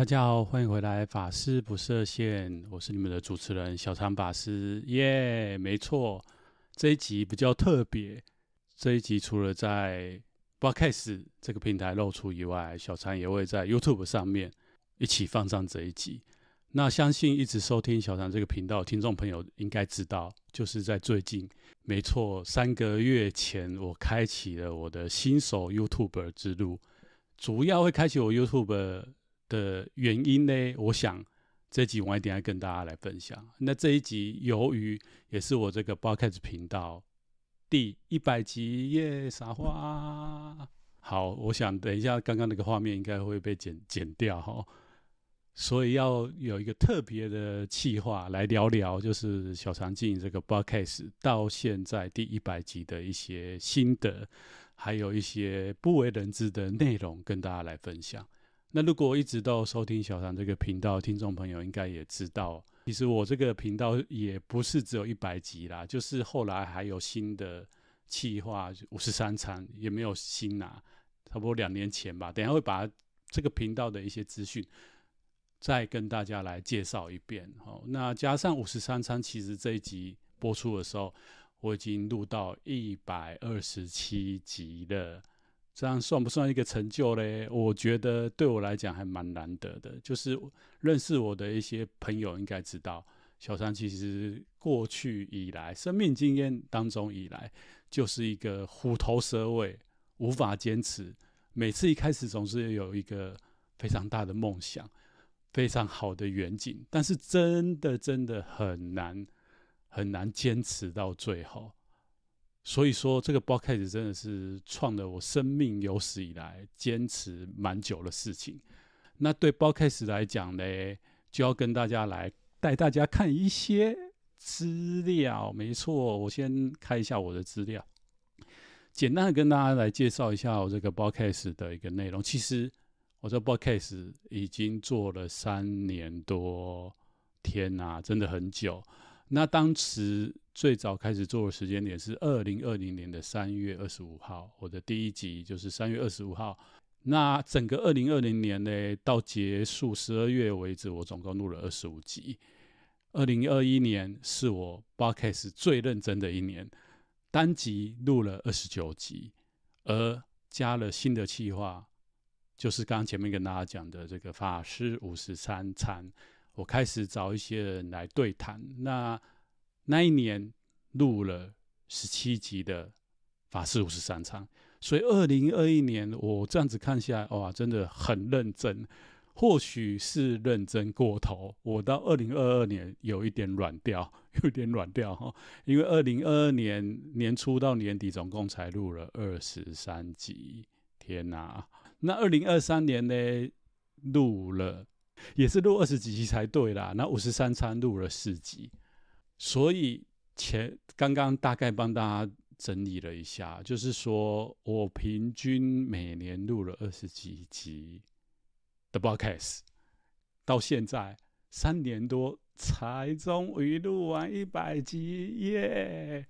大家好，欢迎回来，法师不设限，我是你们的主持人小常法师，耶，没错，这一集比较特别，这一集除了在 Podcast 这个平台露出以外，小常也会在 YouTube 上面一起放上这一集。那相信一直收听小常这个频道听众朋友应该知道，就是在最近，没错，三个月前我开启了我的新手 YouTuber 之路，主要会开启我 YouTube。的原因呢？我想这集我一定要跟大家来分享。那这一集由于也是我这个 b o r k c a s 频道第一百集耶，撒花。好，我想等一下刚刚那个画面应该会被剪剪掉哈，所以要有一个特别的企划来聊聊，就是小长镜这个 b o r k c a s 到现在第一百集的一些心得，还有一些不为人知的内容，跟大家来分享。那如果我一直都收听小唐这个频道，听众朋友应该也知道，其实我这个频道也不是只有一百集啦，就是后来还有新的计划，五十三餐也没有新啊，差不多两年前吧。等下会把这个频道的一些资讯再跟大家来介绍一遍。好，那加上五十三餐，其实这一集播出的时候，我已经录到一百二十七集了。这样算不算一个成就嘞？我觉得对我来讲还蛮难得的。就是认识我的一些朋友应该知道，小三其实过去以来，生命经验当中以来，就是一个虎头蛇尾，无法坚持。每次一开始总是有一个非常大的梦想，非常好的远景，但是真的真的很难，很难坚持到最后。所以说，这个 d case 真的是创了我生命有史以来坚持蛮久的事情。那对 d case 来讲呢，就要跟大家来带大家看一些资料。没错，我先看一下我的资料，简单的跟大家来介绍一下我这个 d case 的一个内容。其实我这 d case 已经做了三年多天啊，真的很久。那当时最早开始做的时间点是二零二零年的三月二十五号，我的第一集就是三月二十五号。那整个二零二零年呢，到结束十二月为止，我总共录了二十五集。二零二一年是我八 o d c a s 最认真的一年，单集录了二十九集，而加了新的计划，就是刚刚前面跟大家讲的这个法师五十三餐。我开始找一些人来对谈，那那一年录了十七集的《法式五十三场，所以二零二一年我这样子看下来，哇，真的很认真，或许是认真过头。我到二零二二年有一点软掉，有点软掉哈，因为二零二二年年初到年底总共才录了二十三集，天哪！那二零二三年呢，录了。也是录二十几集才对啦。那五十三餐录了四集，所以前刚刚大概帮大家整理了一下，就是说我平均每年录了二十几集的 b r o d c a s t 到现在三年多才终于录完一百集。耶。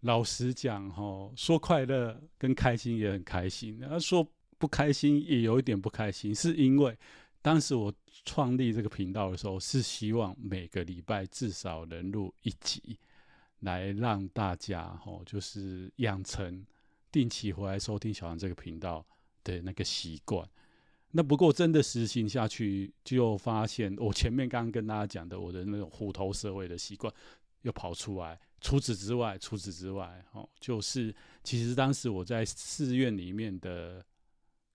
老实讲，吼，说快乐跟开心也很开心，那说不开心也有一点不开心，是因为。当时我创立这个频道的时候，是希望每个礼拜至少能录一集，来让大家吼，就是养成定期回来收听小杨这个频道的那个习惯。那不过真的实行下去，就发现我前面刚刚跟大家讲的，我的那种虎头蛇尾的习惯又跑出来。除此之外，除此之外，吼，就是其实当时我在寺院里面的。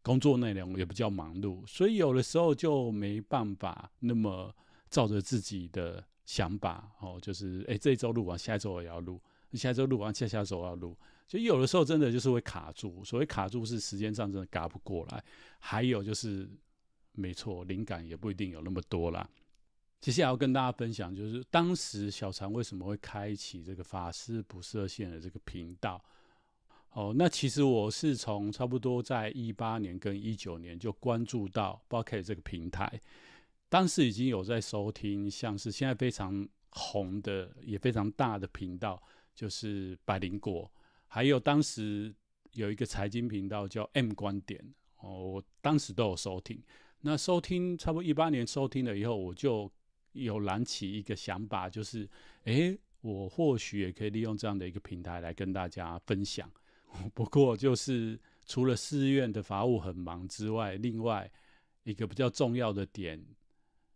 工作那容也比较忙碌，所以有的时候就没办法那么照着自己的想法哦，就是哎这周录完，下一周也要录，下一周录完，下下周要录，就有的时候真的就是会卡住。所谓卡住是时间上真的赶不过来，还有就是没错，灵感也不一定有那么多啦。接下来要跟大家分享，就是当时小禅为什么会开启这个法师不设限的这个频道。哦，那其实我是从差不多在一八年跟一九年就关注到 b u c k e t 这个平台，当时已经有在收听，像是现在非常红的也非常大的频道，就是百灵果，还有当时有一个财经频道叫 M 观点哦，我当时都有收听。那收听差不多一八年收听了以后，我就有燃起一个想法，就是诶，我或许也可以利用这样的一个平台来跟大家分享。不过就是除了寺院的法务很忙之外，另外一个比较重要的点，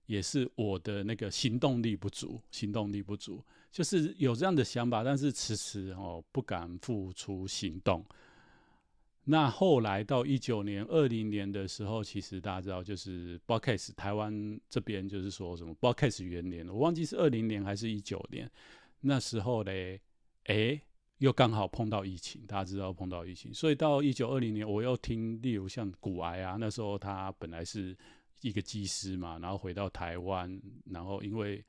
也是我的那个行动力不足。行动力不足，就是有这样的想法，但是迟迟哦不敢付出行动。那后来到一九年、二零年的时候，其实大家知道，就是包 case 台湾这边就是说什么包 case 元年，我忘记是二零年还是一九年。那时候嘞，哎。又刚好碰到疫情，大家知道碰到疫情，所以到一九二零年，我又听，例如像骨癌啊，那时候他本来是一个技师嘛，然后回到台湾，然后因为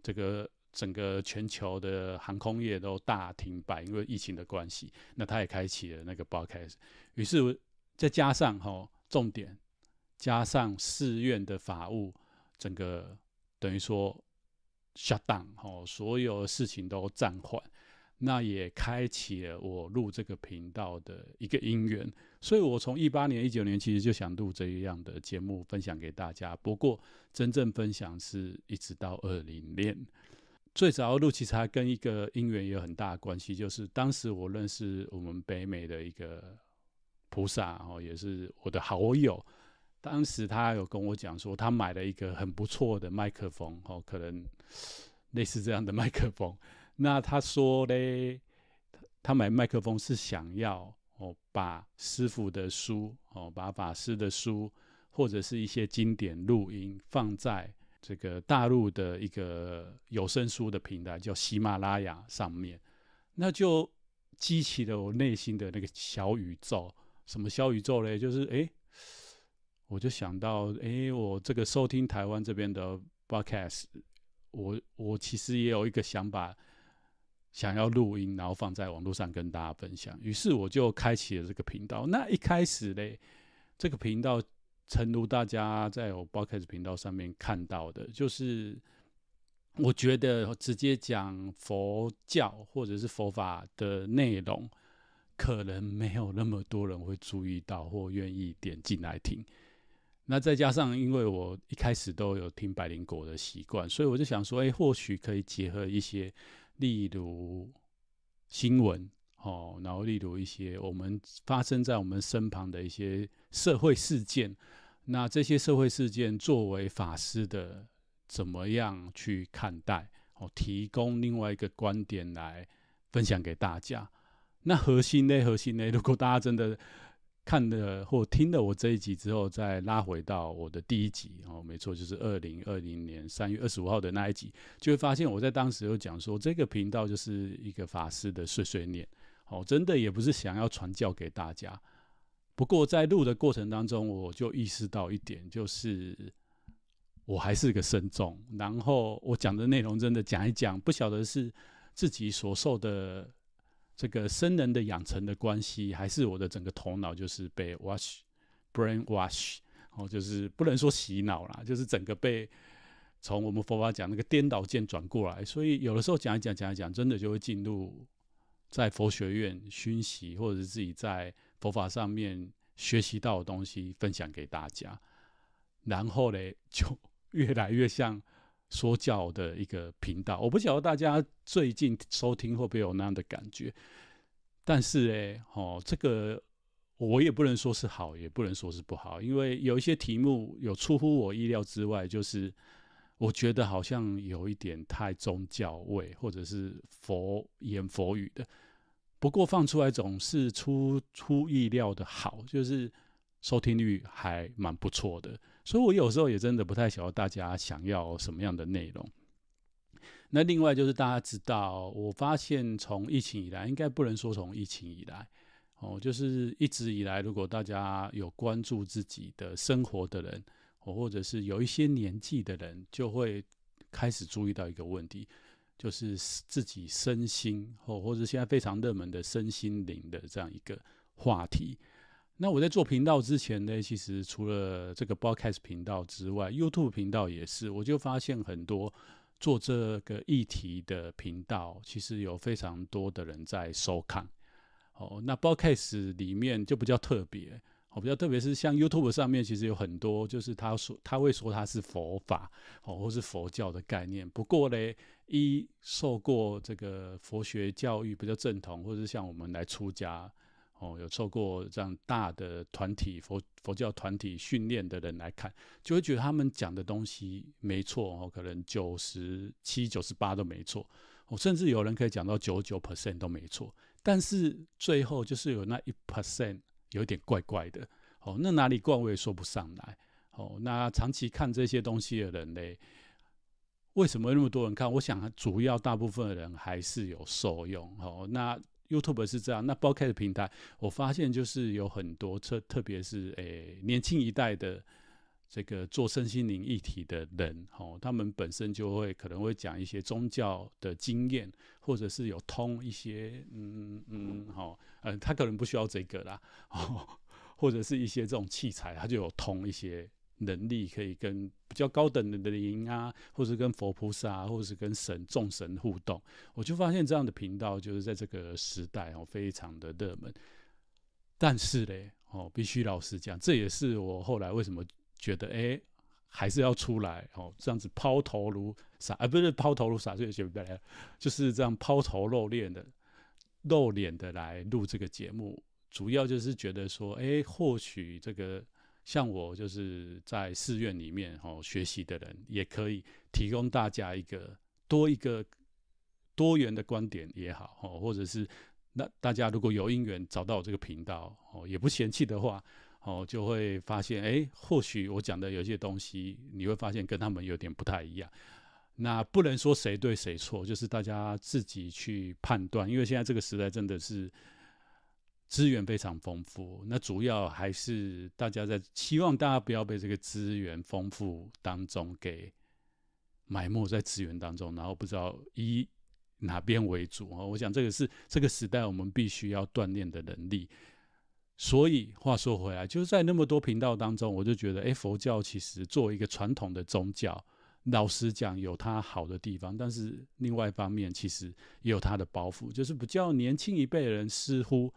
这个整个全球的航空业都大停摆，因为疫情的关系，那他也开启了那个 b c a s t 于是再加上哈，重点加上寺院的法务，整个等于说下 n 哈，所有事情都暂缓。那也开启了我录这个频道的一个因缘，所以，我从一八年、一九年其实就想录这样的节目，分享给大家。不过，真正分享是一直到二零年。最早录其实跟一个因缘也有很大关系，就是当时我认识我们北美的一个菩萨，哦，也是我的好友。当时他有跟我讲说，他买了一个很不错的麦克风，哦，可能类似这样的麦克风。那他说嘞，他他买麦克风是想要哦把师傅的书哦把法师的书或者是一些经典录音放在这个大陆的一个有声书的平台叫喜马拉雅上面，那就激起了我内心的那个小宇宙。什么小宇宙嘞？就是哎，我就想到哎，我这个收听台湾这边的 r o d c a s t 我我其实也有一个想法。想要录音，然后放在网络上跟大家分享。于是我就开启了这个频道。那一开始呢，这个频道，诚如大家在我 b o a c a s t 频道上面看到的，就是我觉得直接讲佛教或者是佛法的内容，可能没有那么多人会注意到或愿意点进来听。那再加上因为我一开始都有听百灵果的习惯，所以我就想说，哎，或许可以结合一些。例如新闻哦，然后例如一些我们发生在我们身旁的一些社会事件，那这些社会事件作为法师的怎么样去看待？哦，提供另外一个观点来分享给大家。那核心呢？核心呢？如果大家真的。看的或听了我这一集之后，再拉回到我的第一集哦，没错，就是二零二零年三月二十五号的那一集，就会发现我在当时有讲说，这个频道就是一个法师的碎碎念，哦，真的也不是想要传教给大家。不过在录的过程当中，我就意识到一点，就是我还是一个僧众，然后我讲的内容真的讲一讲，不晓得是自己所受的。这个生人的养成的关系，还是我的整个头脑就是被 wash brain wash，哦，就是不能说洗脑啦，就是整个被从我们佛法讲那个颠倒见转过来。所以有的时候讲一讲讲一讲，真的就会进入在佛学院熏习，或者是自己在佛法上面学习到的东西分享给大家，然后呢，就 越来越像。说教的一个频道，我不晓得大家最近收听会不会有那样的感觉，但是诶，哦，这个我也不能说是好，也不能说是不好，因为有一些题目有出乎我意料之外，就是我觉得好像有一点太宗教味，或者是佛言佛语的。不过放出来总是出出意料的好，就是收听率还蛮不错的。所以，我有时候也真的不太晓得大家想要什么样的内容。那另外就是，大家知道，我发现从疫情以来，应该不能说从疫情以来，哦，就是一直以来，如果大家有关注自己的生活的人，哦，或者是有一些年纪的人，就会开始注意到一个问题，就是自己身心，哦，或者现在非常热门的身心灵的这样一个话题。那我在做频道之前呢，其实除了这个 broadcast 频道之外，YouTube 频道也是。我就发现很多做这个议题的频道，其实有非常多的人在收看。哦，那 broadcast 里面就比较特别，哦，比较特别是像 YouTube 上面，其实有很多就是他说他会说他是佛法，哦，或是佛教的概念。不过呢，一受过这个佛学教育比较正统，或者是像我们来出家。哦，有受过这样大的团体佛佛教团体训练的人来看，就会觉得他们讲的东西没错哦，可能九十七、九十八都没错，我甚至有人可以讲到九九 percent 都没错。但是最后就是有那一 percent 有点怪怪的哦，那哪里怪我也说不上来哦。那长期看这些东西的人呢，为什么那么多人看？我想主要大部分的人还是有受用哦。那 YouTube 是这样，那包开的平台，我发现就是有很多，特特别是诶年轻一代的这个做身心灵一体的人，哦，他们本身就会可能会讲一些宗教的经验，或者是有通一些，嗯嗯，好，呃，他可能不需要这个啦，哦，或者是一些这种器材，他就有通一些。能力可以跟比较高等的灵啊，或是跟佛菩萨，或者是跟神众神互动，我就发现这样的频道就是在这个时代哦，非常的热门。但是嘞哦，必须老实讲，这也是我后来为什么觉得哎，还是要出来哦，这样子抛头颅洒啊，不是抛头颅洒血血，就是这样抛头露脸的露脸的来录这个节目，主要就是觉得说哎，或许这个。像我就是在寺院里面哦学习的人，也可以提供大家一个多一个多元的观点也好哦，或者是那大家如果有因缘找到我这个频道哦，也不嫌弃的话哦，就会发现哎，或许我讲的有些东西，你会发现跟他们有点不太一样。那不能说谁对谁错，就是大家自己去判断，因为现在这个时代真的是。资源非常丰富，那主要还是大家在，希望大家不要被这个资源丰富当中给埋没在资源当中，然后不知道以哪边为主啊？我想这个是这个时代我们必须要锻炼的能力。所以话说回来，就是在那么多频道当中，我就觉得，哎，佛教其实作为一个传统的宗教，老实讲有它好的地方，但是另外一方面其实也有它的包袱，就是比较年轻一辈人似乎。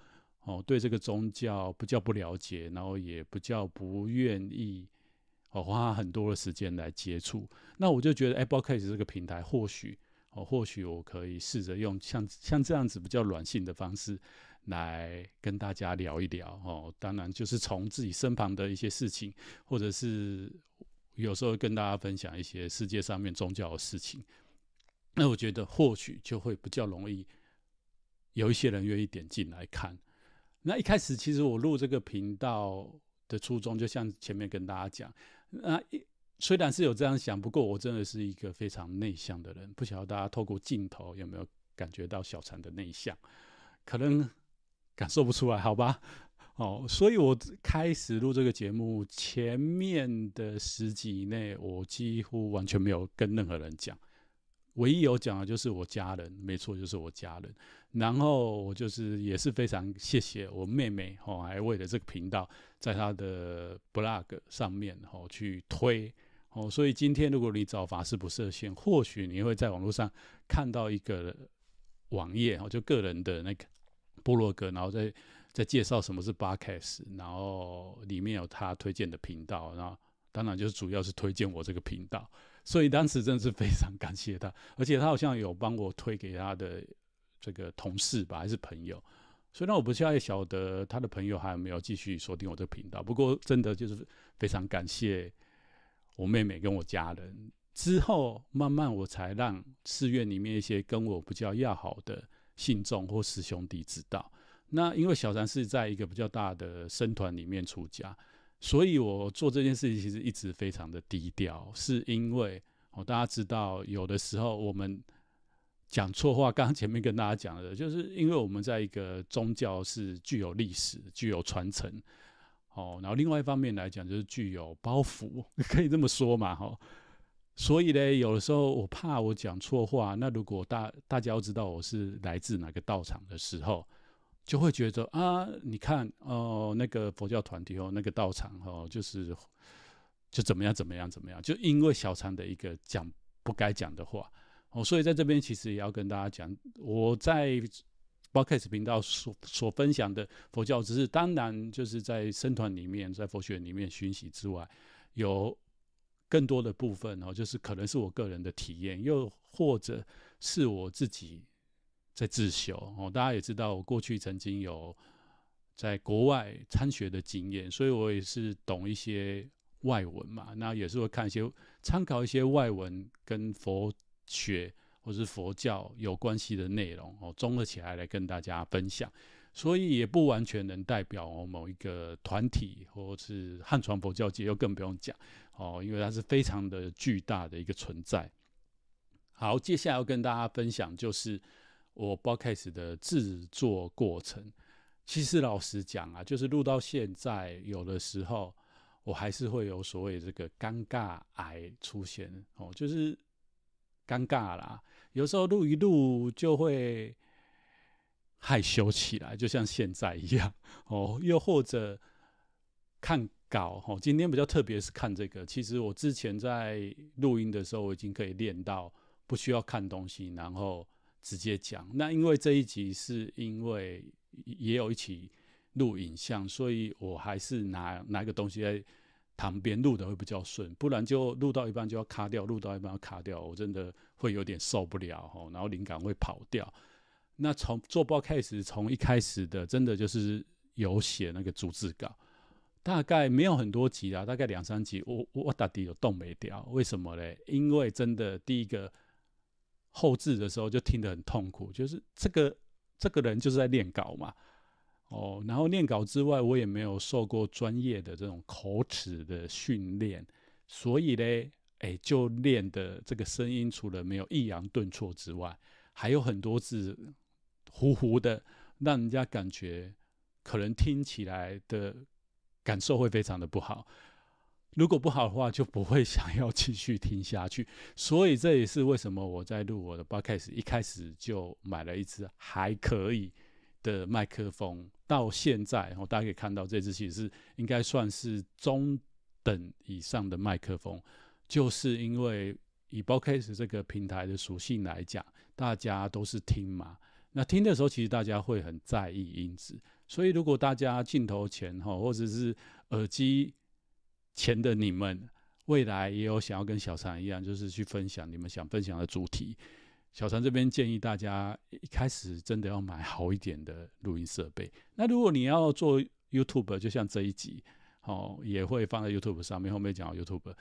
哦，对这个宗教不叫不了解，然后也不叫不愿意哦，花很多的时间来接触。那我就觉得 c b o e 这个平台或许哦，或许我可以试着用像像这样子比较软性的方式来跟大家聊一聊哦。当然，就是从自己身旁的一些事情，或者是有时候跟大家分享一些世界上面宗教的事情。那我觉得，或许就会比较容易有一些人愿意点进来看。那一开始，其实我录这个频道的初衷，就像前面跟大家讲，那一虽然是有这样想，不过我真的是一个非常内向的人，不晓得大家透过镜头有没有感觉到小陈的内向，可能感受不出来，好吧？哦，所以我开始录这个节目前面的十几内，我几乎完全没有跟任何人讲，唯一有讲的就是我家人，没错，就是我家人。然后我就是也是非常谢谢我妹妹哦，还为了这个频道，在她的 blog 上面哦去推哦，所以今天如果你找法师不设限，或许你会在网络上看到一个网页哦，就个人的那个部落格，然后在在介绍什么是 b a r s 然后里面有他推荐的频道，然后当然就是主要是推荐我这个频道，所以当时真的是非常感谢他，而且他好像有帮我推给他的。这个同事吧，还是朋友。虽然我不太晓得他的朋友还有没有继续锁定我这个频道，不过真的就是非常感谢我妹妹跟我家人。之后慢慢我才让寺院里面一些跟我不较要好的信众或师兄弟知道。那因为小禅是在一个比较大的僧团里面出家，所以我做这件事情其实一直非常的低调，是因为我大家知道，有的时候我们。讲错话，刚刚前面跟大家讲的，就是因为我们在一个宗教是具有历史、具有传承，哦，然后另外一方面来讲，就是具有包袱，可以这么说嘛，哈。所以呢，有的时候我怕我讲错话，那如果大大家要知道我是来自哪个道场的时候，就会觉得啊，你看哦，那个佛教团体哦，那个道场哦，就是就怎么样怎么样怎么样，就因为小常的一个讲不该讲的话。哦，所以在这边其实也要跟大家讲，我在 Boket 频道所所分享的佛教知识，当然就是在僧团里面、在佛学里面学习之外，有更多的部分哦，就是可能是我个人的体验，又或者是我自己在自修哦。大家也知道，我过去曾经有在国外参学的经验，所以我也是懂一些外文嘛，那也是会看一些参考一些外文跟佛。学或是佛教有关系的内容哦，综合起来来跟大家分享，所以也不完全能代表哦某一个团体或是汉传佛教界，又更不用讲哦，因为它是非常的巨大的一个存在。好，接下来要跟大家分享就是我 b o d c a s t 的制作过程。其实老实讲啊，就是录到现在，有的时候我还是会有所谓这个尴尬癌出现哦，就是。尴尬啦，有时候录一录就会害羞起来，就像现在一样 哦。又或者看稿哦，今天比较特别是看这个。其实我之前在录音的时候我已经可以练到不需要看东西，然后直接讲。那因为这一集是因为也有一起录影像，所以我还是拿拿个东西。旁边录的会比较顺，不然就录到一半就要卡掉，录到一半要卡掉，我真的会有点受不了吼，然后灵感会跑掉。那从做包开始，从一开始的真的就是有写那个主旨稿，大概没有很多集啊，大概两三集，我我到底有动没掉？为什么嘞？因为真的第一个后置的时候就听得很痛苦，就是这个这个人就是在练稿嘛。哦，然后念稿之外，我也没有受过专业的这种口齿的训练，所以呢，哎，就练的这个声音，除了没有抑扬顿挫之外，还有很多字糊糊的，让人家感觉可能听起来的感受会非常的不好。如果不好的话，就不会 想要继续听下去。所以这也是为什么我在录我的 podcast 一开始就买了一支还可以的麦克风。到现在，哦，大家可以看到这支其实是应该算是中等以上的麦克风，就是因为以 Bose 这个平台的属性来讲，大家都是听嘛，那听的时候其实大家会很在意音质，所以如果大家镜头前哈，或者是耳机前的你们，未来也有想要跟小常一样，就是去分享你们想分享的主题。小陈这边建议大家一开始真的要买好一点的录音设备。那如果你要做 YouTube，就像这一集，哦，也会放在 YouTube 上面。后面讲 YouTube，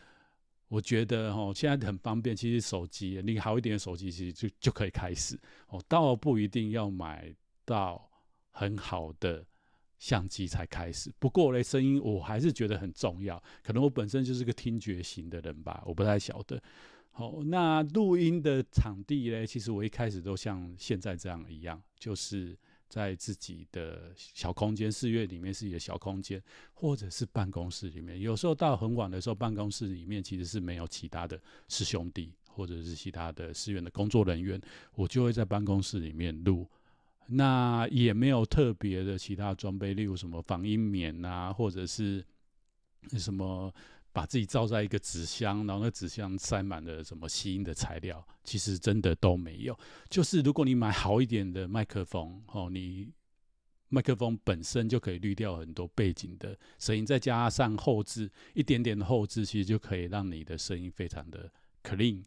我觉得哦，现在很方便，其实手机，你好一点的手机其实就就可以开始。哦，倒不一定要买到很好的相机才开始。不过嘞，声音我还是觉得很重要。可能我本身就是个听觉型的人吧，我不太晓得。好，那录音的场地呢？其实我一开始都像现在这样一样，就是在自己的小空间，四院里面是一个小空间，或者是办公室里面。有时候到很晚的时候，办公室里面其实是没有其他的师兄弟或者是其他的师院的工作人员，我就会在办公室里面录。那也没有特别的其他装备，例如什么防音棉啊，或者是什么。把自己罩在一个纸箱，然后那纸箱塞满了什么吸音的材料，其实真的都没有。就是如果你买好一点的麦克风，哦，你麦克风本身就可以滤掉很多背景的声音，再加上后置一点点的后置，其实就可以让你的声音非常的 clean。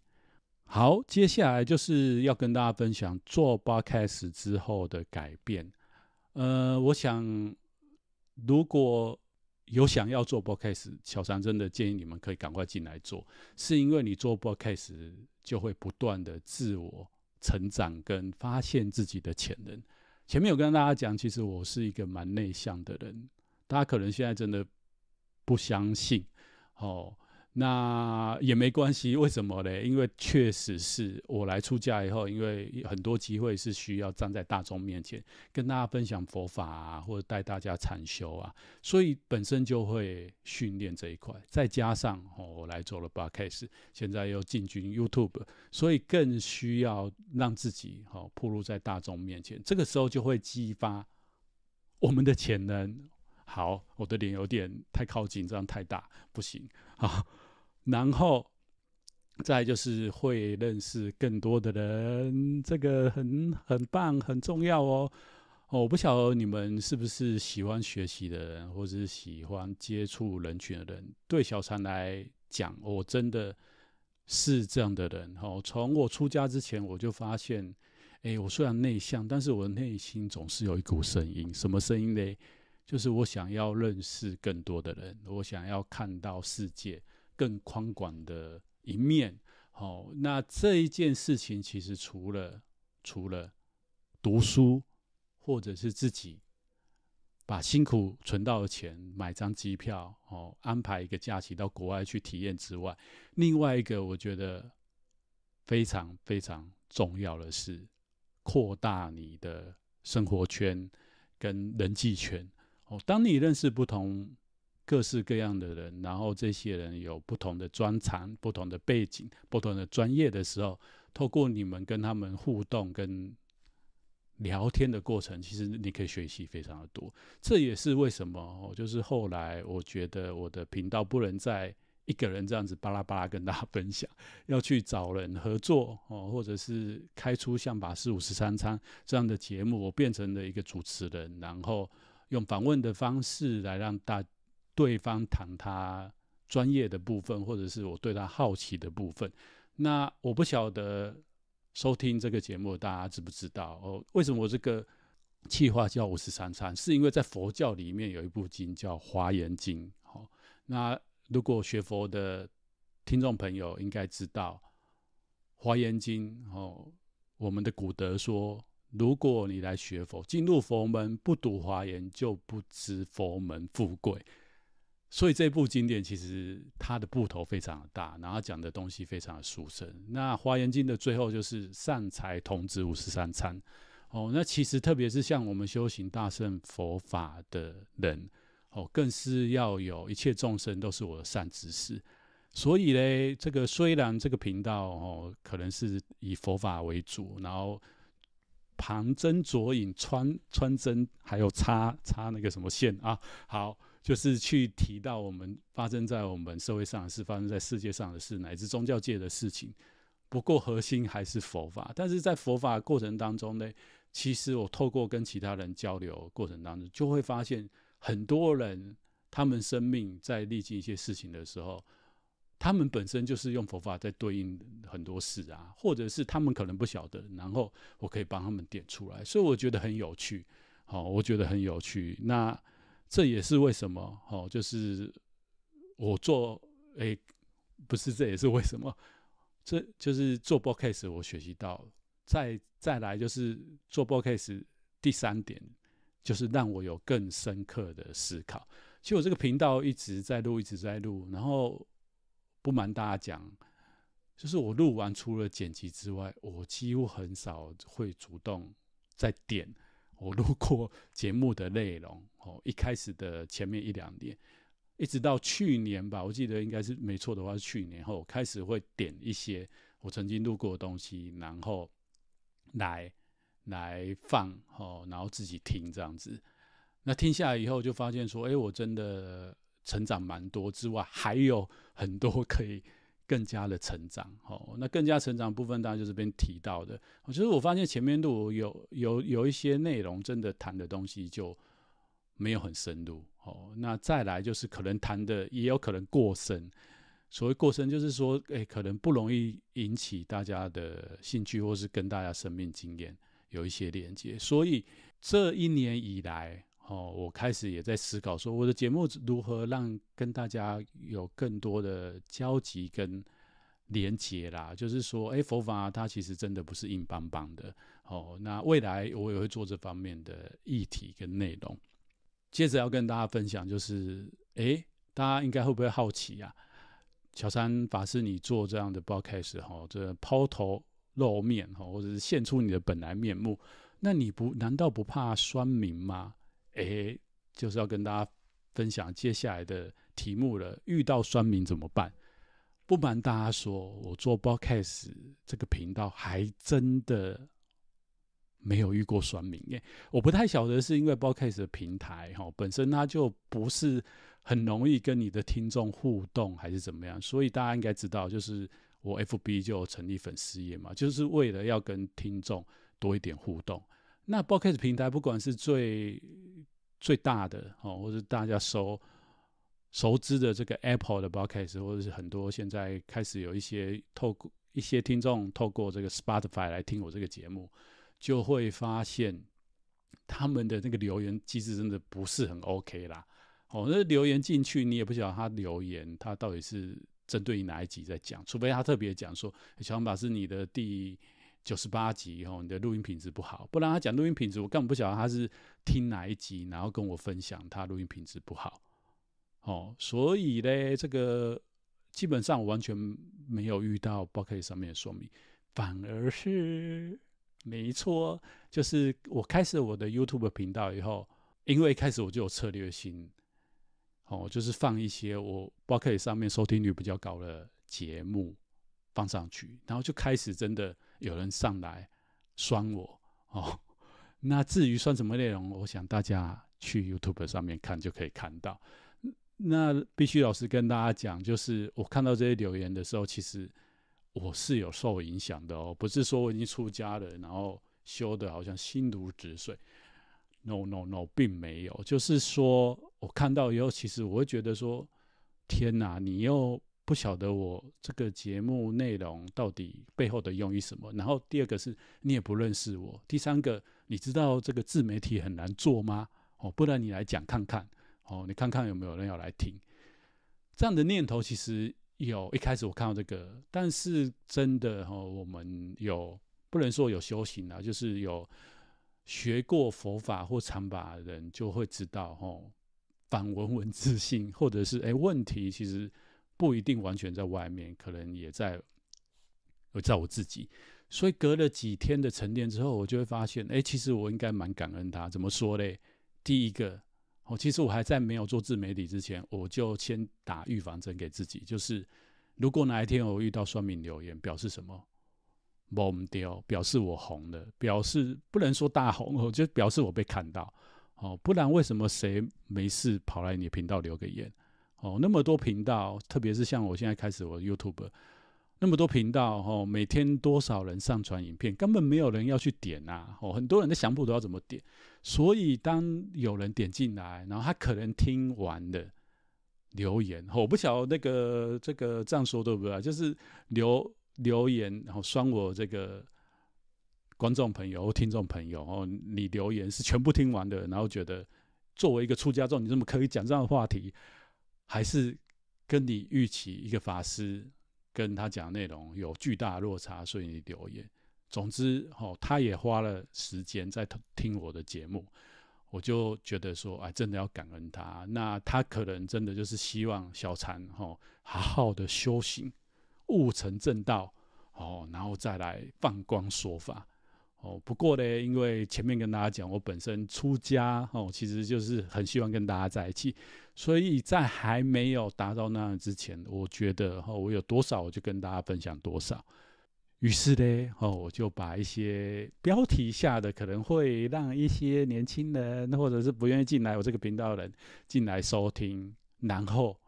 好，接下来就是要跟大家分享做 b 开始之后的改变。呃，我想如果有想要做 podcast，小常真的建议你们可以赶快进来做，是因为你做 podcast 就会不断的自我成长跟发现自己的潜能。前面有跟大家讲，其实我是一个蛮内向的人，大家可能现在真的不相信，哦。那也没关系，为什么呢？因为确实是我来出家以后，因为很多机会是需要站在大众面前跟大家分享佛法啊，或者带大家禅修啊，所以本身就会训练这一块。再加上我来做了 b o r c a s e 现在又进军 YouTube，所以更需要让自己好暴露在大众面前。这个时候就会激发我们的潜能。好，我的脸有点太靠近，这样太大不行好。然后再就是会认识更多的人，这个很很棒，很重要哦。我不晓得你们是不是喜欢学习的人，或者是喜欢接触人群的人。对小禅来讲，我真的是这样的人。哈，从我出家之前，我就发现，哎，我虽然内向，但是我的内心总是有一股声音，什么声音呢？就是我想要认识更多的人，我想要看到世界。更宽广的一面，好，那这一件事情其实除了除了读书，或者是自己把辛苦存到的钱买张机票，哦，安排一个假期到国外去体验之外，另外一个我觉得非常非常重要的，是扩大你的生活圈跟人际圈，哦，当你认识不同。各式各样的人，然后这些人有不同的专长、不同的背景、不同的专业的时候，透过你们跟他们互动、跟聊天的过程，其实你可以学习非常的多。这也是为什么，就是后来我觉得我的频道不能再一个人这样子巴拉巴拉跟大家 分享，要去找人合作哦，或者是开出像《把四五十三餐》这样的节目，我变成了一个主持人，然后用访问的方式来让大。对方谈他专业的部分，或者是我对他好奇的部分。那我不晓得收听这个节目大家知不知道哦？为什么我这个计划叫五十三餐？是因为在佛教里面有一部经叫《华严经》。好，那如果学佛的听众朋友应该知道，《华严经》哦，我们的古德说，如果你来学佛，进入佛门不读《华严》，就不知佛门富贵。所以这部经典其实它的布头非常大，然后讲的东西非常的殊胜。那《华严经》的最后就是善财童子五十三参，哦，那其实特别是像我们修行大圣佛法的人，哦，更是要有一切众生都是我的善知识。所以嘞，这个虽然这个频道哦，可能是以佛法为主，然后旁征左引穿穿针，还有插插那个什么线啊，好。就是去提到我们发生在我们社会上的事，发生在世界上的事，乃至宗教界的事情。不过核心还是佛法，但是在佛法过程当中呢，其实我透过跟其他人交流过程当中，就会发现很多人他们生命在历经一些事情的时候，他们本身就是用佛法在对应很多事啊，或者是他们可能不晓得，然后我可以帮他们点出来，所以我觉得很有趣。好，我觉得很有趣。那。这也是为什么，哦，就是我做，哎，不是，这也是为什么，这就是做 a s 时我学习到，再再来就是做 a s 时第三点，就是让我有更深刻的思考。其实我这个频道一直在录，一直在录，然后不瞒大家讲，就是我录完除了剪辑之外，我几乎很少会主动再点。我录过节目的内容，哦，一开始的前面一两年，一直到去年吧，我记得应该是没错的话是去年，后开始会点一些我曾经录过的东西，然后来来放，哦，然后自己听这样子。那听下来以后，就发现说，哎，我真的成长蛮多，之外还有很多可以。更加的成长，哦，那更加成长部分当然就是边提到的。我觉得我发现前面度有有有一些内容，真的谈的东西就没有很深入，哦，那再来就是可能谈的也有可能过深。所谓过深，就是说，哎，可能不容易引起大家的兴趣，或是跟大家生命经验有一些连接。所以这一年以来。哦，我开始也在思考，说我的节目如何让跟大家有更多的交集跟连接啦。就是说，哎，佛法它其实真的不是硬邦邦的。哦，那未来我也会做这方面的议题跟内容。接着要跟大家分享，就是哎，大家应该会不会好奇啊？乔山法师，你做这样的报开始，哈，这抛头露面，哈，或者是现出你的本来面目，那你不难道不怕酸民吗？哎，就是要跟大家分享接下来的题目了。遇到酸民怎么办？不瞒大家说，我做 b a k a s s 这个频道还真的没有遇过酸民。因为我不太晓得是因为 b a k a s s 的平台哈本身它就不是很容易跟你的听众互动，还是怎么样？所以大家应该知道，就是我 FB 就成立粉丝页嘛，就是为了要跟听众多一点互动。那 Boxcast 平台，不管是最最大的哦，或是大家熟熟知的这个 Apple 的 Boxcast，或者是很多现在开始有一些透过一些听众透过这个 Spotify 来听我这个节目，就会发现他们的那个留言机制真的不是很 OK 啦。哦，那留言进去你也不晓得他留言他到底是针对哪一集在讲，除非他特别讲说小马法你的第。九十八集，后，你的录音品质不好，不然他讲录音品质，我根本不晓得他是听哪一集，然后跟我分享他录音品质不好，哦，所以呢，这个基本上我完全没有遇到 b k e t 上面的说明，反而是没错，就是我开始我的 YouTube 频道以后，因为一开始我就有策略性，哦，就是放一些我 b k e t 上面收听率比较高的节目放上去，然后就开始真的。有人上来酸我哦，那至于酸什么内容，我想大家去 YouTube 上面看就可以看到。那必须老实跟大家讲，就是我看到这些留言的时候，其实我是有受影响的哦，不是说我已经出家了，然后修的好像心如止水。No no no，并没有，就是说我看到以后，其实我会觉得说，天哪，你又。不晓得我这个节目内容到底背后的用意什么，然后第二个是你也不认识我，第三个你知道这个自媒体很难做吗？哦，不然你来讲看看，哦，你看看有没有人要来听？这样的念头其实有一开始我看到这个，但是真的哈，我们有不能说有修行啊，就是有学过佛法或禅法的人就会知道哈，反文文字性或者是哎问题其实。不一定完全在外面，可能也在，我在我自己。所以隔了几天的沉淀之后，我就会发现，哎，其实我应该蛮感恩他。怎么说嘞？第一个，哦，其实我还在没有做自媒体之前，我就先打预防针给自己，就是如果哪一天我遇到算命留言，表示什么 b o 掉，表示我红了，表示不能说大红哦，就表示我被看到。哦，不然为什么谁没事跑来你频道留个言？哦，那么多频道，特别是像我现在开始我 YouTube 那么多频道，哦，每天多少人上传影片，根本没有人要去点呐，哦，很多人的想步都要怎么点？所以当有人点进来，然后他可能听完的留言，我不晓得那个这个这样说对不对？就是留留言，然后算我这个观众朋友或听众朋友哦，你留言是全部听完的，然后觉得作为一个出家众，你怎么可以讲这样的话题？还是跟你预期一个法师跟他讲内容有巨大落差，所以你留言。总之，吼，他也花了时间在听我的节目，我就觉得说，哎，真的要感恩他。那他可能真的就是希望小禅，哦，好好的修行，悟成正道，哦，然后再来放光说法。哦，不过呢，因为前面跟大家讲，我本身出家哦，其实就是很希望跟大家在一起，所以在还没有达到那样之前，我觉得哦，我有多少我就跟大家分享多少。于是呢，哦，我就把一些标题下的可能会让一些年轻人或者是不愿意进来我这个频道的人进来收听，然后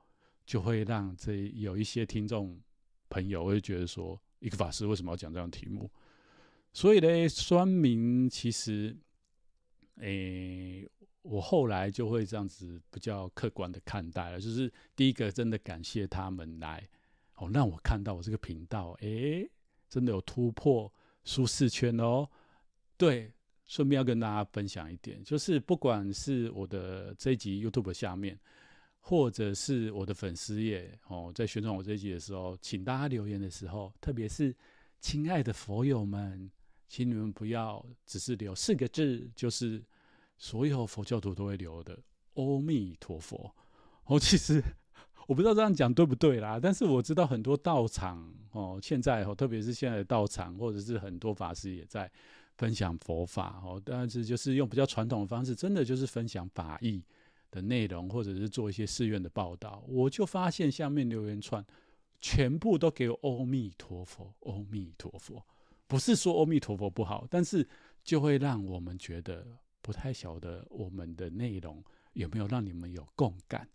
就会让这有一些听众朋友会觉得说，一个法师为什么要讲这样题目？所以呢，酸明其实，诶，我后来就会这样子比较客观的看待了。就是第一个，真的感谢他们来，哦，让我看到我这个频道，诶，真的有突破舒适圈哦。对，顺便要跟大家分享一点，就是不管是我的这一集 YouTube 下面，或者是我的粉丝页，哦，在宣传我这一集的时候，请大家留言的时候，特别是亲爱的佛友们。请你们不要只是留四个字，就是所有佛教徒都会留的“阿弥陀佛”。哦，其实我不知道这样讲对不对啦，但是我知道很多道场哦，现在哦，特别是现在的道场，或者是很多法师也在分享佛法哦，但是就是用比较传统的方式，真的就是分享法义的内容，或者是做一些寺院的报道。我就发现下面留言串全部都给“阿弥陀佛，阿弥陀佛”。不是说阿弥陀佛不好，但是就会让我们觉得不太晓得我们的内容有没有让你们有共感，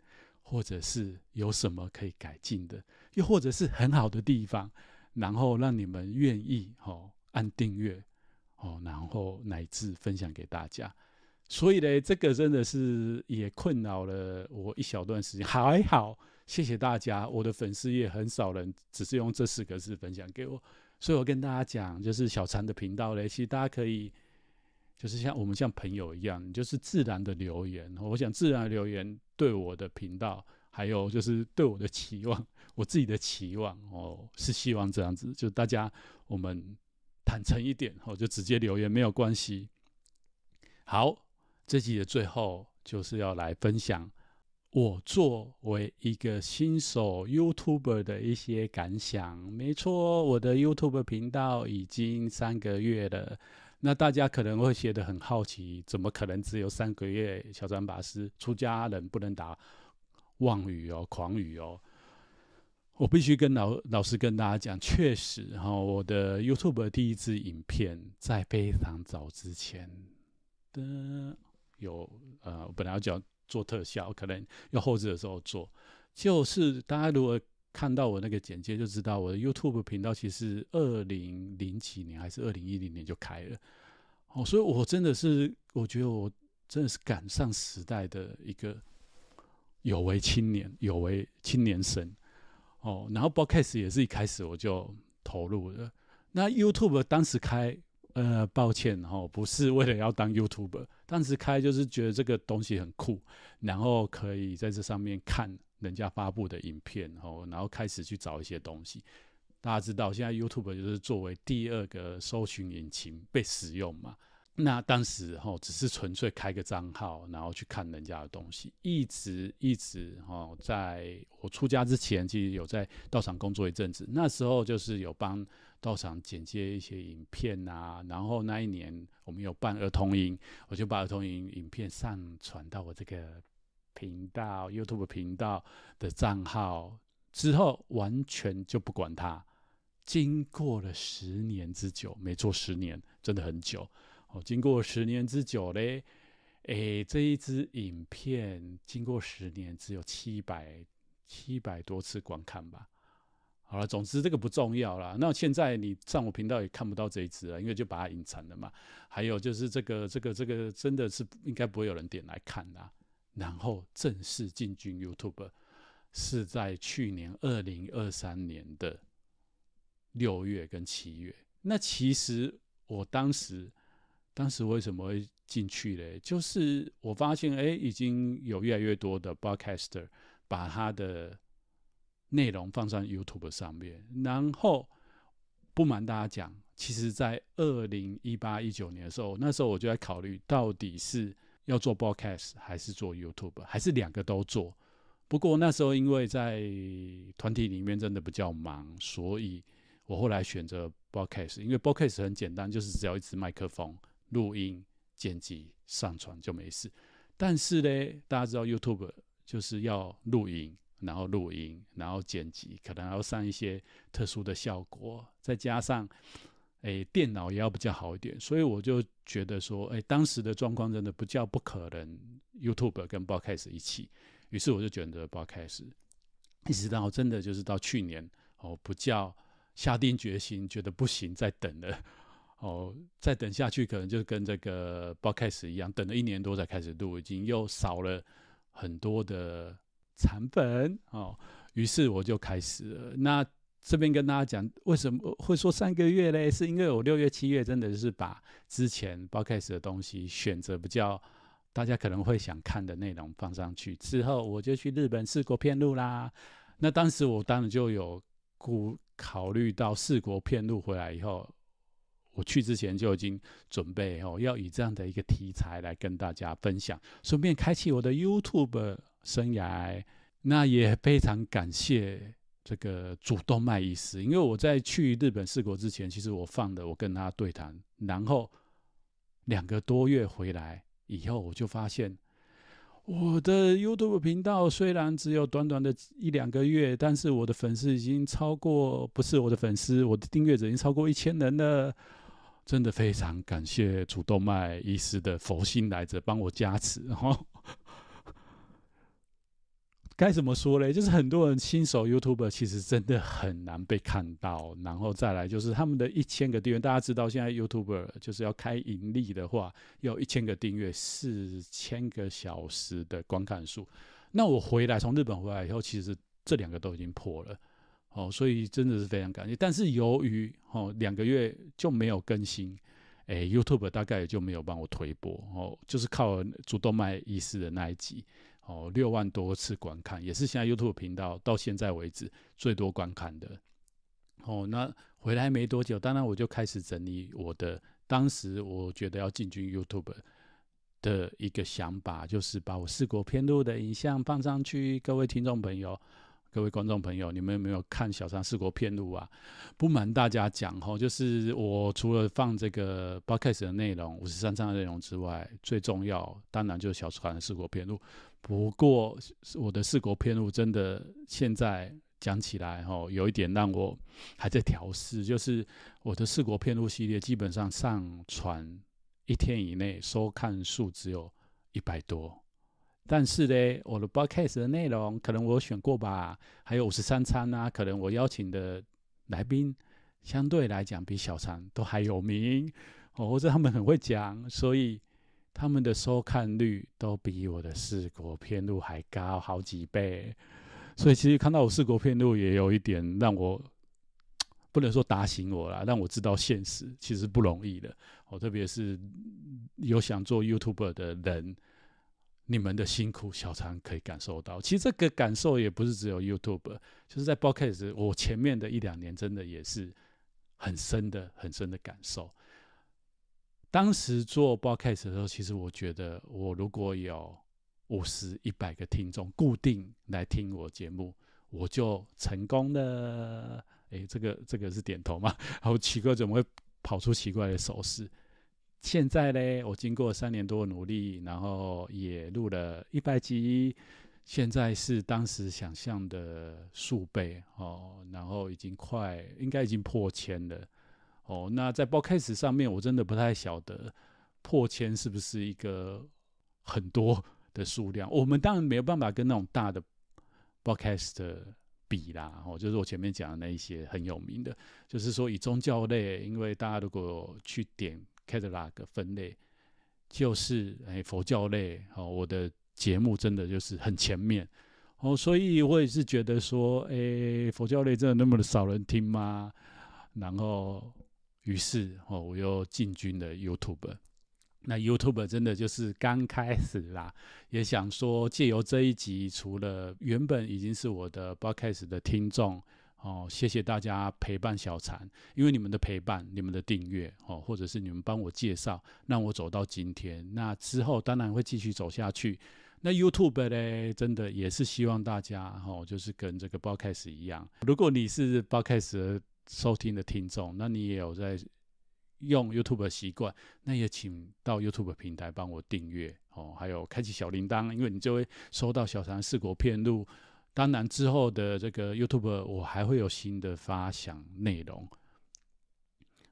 或者是有什么可以改进的，又或者是很好的地方，然后让你们愿意哦按订阅哦，然后乃至分享给大家。所以呢，这个真的是也困扰了我一小段时间。还好，谢谢大家，我的粉丝也很少人，只是用这四个字分享给我。所以，我跟大家讲，就是小禅的频道咧，其实大家可以，就是像我们像朋友一样，就是自然的留言。我想，自然留言对我的频道，还有就是对我的期望，我自己的期望哦，是希望这样子，就大家我们坦诚一点，哦，就直接留言没有关系。好，这集的最后就是要来分享。我作为一个新手 YouTube 的一些感想，没错，我的 YouTube 频道已经三个月了。那大家可能会觉得很好奇，怎么可能只有三个月？小张法师出家人不能打妄语哦，狂语哦。我必须跟老老师跟大家讲，确实哈，我的 YouTube 第一支影片在非常早之前的有呃，本来要讲。做特效可能要后置的时候做，就是大家如果看到我那个简介就知道，我的 YouTube 频道其实二零零几年还是二零一零年就开了，哦，所以我真的是我觉得我真的是赶上时代的一个有为青年，有为青年神。哦，然后 c a s 始也是一开始我就投入了。那 YouTube 当时开。呃，抱歉吼，不是为了要当 YouTuber，当时开就是觉得这个东西很酷，然后可以在这上面看人家发布的影片吼，然后开始去找一些东西。大家知道现在 YouTube 就是作为第二个搜寻引擎被使用嘛？那当时吼只是纯粹开个账号，然后去看人家的东西，一直一直吼在我出家之前，其实有在道场工作一阵子，那时候就是有帮。到场剪接一些影片呐，然后那一年我们有办儿童营，我就把儿童营影片上传到我这个频道 YouTube 频道的账号之后，完全就不管它。经过了十年之久，没做十年，真的很久哦。经过十年之久嘞，诶，这一支影片经过十年只有七百七百多次观看吧。好了，总之这个不重要啦。那现在你上我频道也看不到这一只了，因为就把它隐藏了嘛。还有就是这个、这个、这个，真的是应该不会有人点来看啦。然后正式进军 YouTube 是在去年二零二三年的六月跟七月。那其实我当时当时为什么会进去嘞？就是我发现哎，已经有越来越多的 Broadcaster 把他的内容放上 YouTube 上面，然后不瞒大家讲，其实，在二零一八一九年的时候，那时候我就在考虑，到底是要做 Broadcast 还是做 YouTube，还是两个都做。不过那时候因为在团体里面真的比较忙，所以我后来选择 Broadcast，因为 Broadcast 很简单，就是只要一支麦克风、录音、剪辑、上传就没事。但是呢，大家知道 YouTube 就是要录音。然后录音，然后剪辑，可能要上一些特殊的效果，再加上，哎，电脑也要比较好一点，所以我就觉得说，哎，当时的状况真的不叫不可能，YouTube 跟 Podcast 一起，于是我就选择 Podcast，一直到真的就是到去年，哦，不叫下定决心，觉得不行，再等了，哦，再等下去可能就跟这个 Podcast 一样，等了一年多才开始录，已经又少了很多的。成粉哦，于是我就开始了。那这边跟大家讲，为什么会说三个月嘞？是因为我六月、七月真的是把之前不开始的东西，选择比较大家可能会想看的内容放上去。之后我就去日本四国片路啦。那当时我当然就有顾考虑到四国片路回来以后，我去之前就已经准备哦，要以这样的一个题材来跟大家分享，顺便开启我的 YouTube。生涯那也非常感谢这个主动脉医师，因为我在去日本四国之前，其实我放的我跟他对谈，然后两个多月回来以后，我就发现我的 YouTube 频道虽然只有短短的一两个月，但是我的粉丝已经超过不是我的粉丝，我的订阅者已经超过一千人了，真的非常感谢主动脉医师的佛心来者帮我加持哈。该怎么说嘞？就是很多人新手 YouTuber 其实真的很难被看到，然后再来就是他们的一千个订阅，大家知道现在 YouTuber 就是要开盈利的话，要一千个订阅，四千个小时的观看数。那我回来从日本回来以后，其实这两个都已经破了，哦，所以真的是非常感谢。但是由于哦两个月就没有更新，诶 y o u t u b e r 大概也就没有帮我推波哦，就是靠主动脉移式的那一集。哦，六万多次观看，也是现在 YouTube 频道到现在为止最多观看的。哦，那回来没多久，当然我就开始整理我的当时我觉得要进军 YouTube 的一个想法，就是把我试过片录的影像放上去，各位听众朋友。各位观众朋友，你们有没有看《小三四国片录》啊？不瞒大家讲哈，就是我除了放这个 b o c k e t 的内容、五十三章的内容之外，最重要当然就是《小船的四国片录》。不过我的四国片录真的现在讲起来哈，有一点让我还在调试，就是我的四国片录系列基本上上传一天以内，收看数只有一百多。但是呢，我的 b o d c a s t 的内容可能我选过吧，还有五十三餐啊，可能我邀请的来宾相对来讲比小常都还有名哦，或者他们很会讲，所以他们的收看率都比我的四国片路还高好几倍。所以其实看到我四国片路也有一点让我不能说打醒我啦，让我知道现实其实不容易的哦，特别是有想做 YouTube 的人。你们的辛苦，小常可以感受到。其实这个感受也不是只有 YouTube，就是在 b o c k c a s e 我前面的一两年真的也是很深的、很深的感受。当时做 b o c k c a s e 的时候，其实我觉得，我如果有五十、一百个听众固定来听我节目，我就成功了。诶，这个、这个是点头吗？好奇怪，怎么会跑出奇怪的手势？现在呢，我经过三年多的努力，然后也录了一百集，现在是当时想象的数倍哦。然后已经快，应该已经破千了哦。那在播客上面，我真的不太晓得破千是不是一个很多的数量。我们当然没有办法跟那种大的 b o a s 的比啦。哦，就是我前面讲的那一些很有名的，就是说以宗教类，因为大家如果去点。catalog 分类就是哎佛教类哦，我的节目真的就是很全面哦，所以我也是觉得说哎佛教类真的那么少人听吗？然后于是哦我又进军了 YouTube，那 YouTube 真的就是刚开始啦，也想说借由这一集，除了原本已经是我的 broadcast 的听众。哦，谢谢大家陪伴小禅，因为你们的陪伴、你们的订阅，哦，或者是你们帮我介绍，让我走到今天。那之后当然会继续走下去。那 YouTube 嘞，真的也是希望大家，哦，就是跟这个 Podcast 一样。如果你是 Podcast 收听的听众，那你也有在用 YouTube 的习惯，那也请到 YouTube 平台帮我订阅哦，还有开启小铃铛，因为你就会收到小禅四国片录当然，之后的这个 YouTube 我还会有新的发想内容，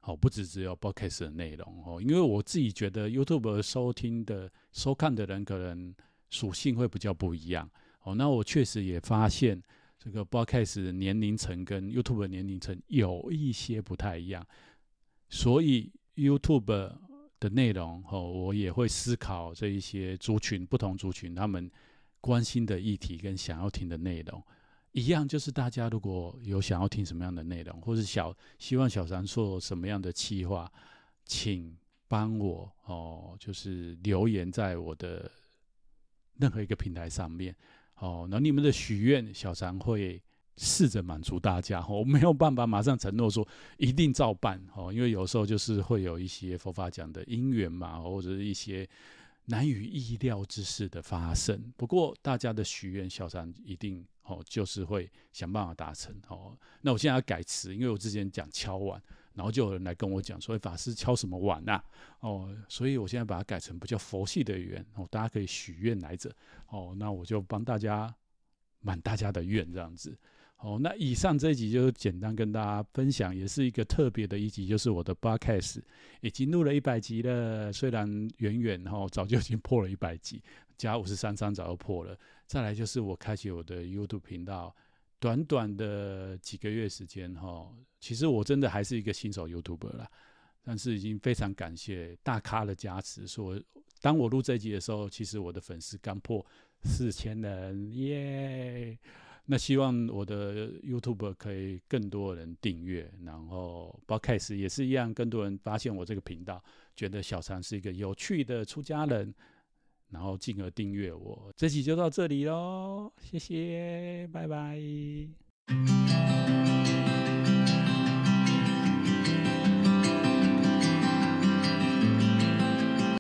哦，不只只有 Bolcast 的内容哦，因为我自己觉得 YouTube 收听的、收看的人可能属性会比较不一样哦。那我确实也发现，这个 Bolcast 年龄层跟 YouTube 年龄层有一些不太一样，所以 YouTube 的内容哦，我也会思考这一些族群、不同族群他们。关心的议题跟想要听的内容一样，就是大家如果有想要听什么样的内容，或是小希望小三做什么样的企划，请帮我哦，就是留言在我的任何一个平台上面哦。那你们的许愿，小三会试着满足大家哦。我没有办法马上承诺说一定照办哦，因为有时候就是会有一些佛法讲的因缘嘛，或者是一些。难以意料之事的发生。不过，大家的许愿，小三一定哦，就是会想办法达成哦。那我现在要改词，因为我之前讲敲碗，然后就有人来跟我讲说，法师敲什么碗呐？哦，所以我现在把它改成比叫佛系的语言哦，大家可以许愿来着哦。那我就帮大家满大家的愿，这样子。哦，那以上这集就简单跟大家分享，也是一个特别的一集，就是我的 podcast 已经录了一百集了，虽然远远哈，早就已经破了一百集，加五十三章早就破了。再来就是我开启我的 YouTube 频道，短短的几个月时间哈，其实我真的还是一个新手 YouTuber 了，但是已经非常感谢大咖的加持。说当我录这集的时候，其实我的粉丝刚破四千人，耶！那希望我的 YouTube 可以更多人订阅，然后 Podcast 也是一样，更多人发现我这个频道，觉得小常是一个有趣的出家人，然后进而订阅我。这集就到这里喽，谢谢，拜拜。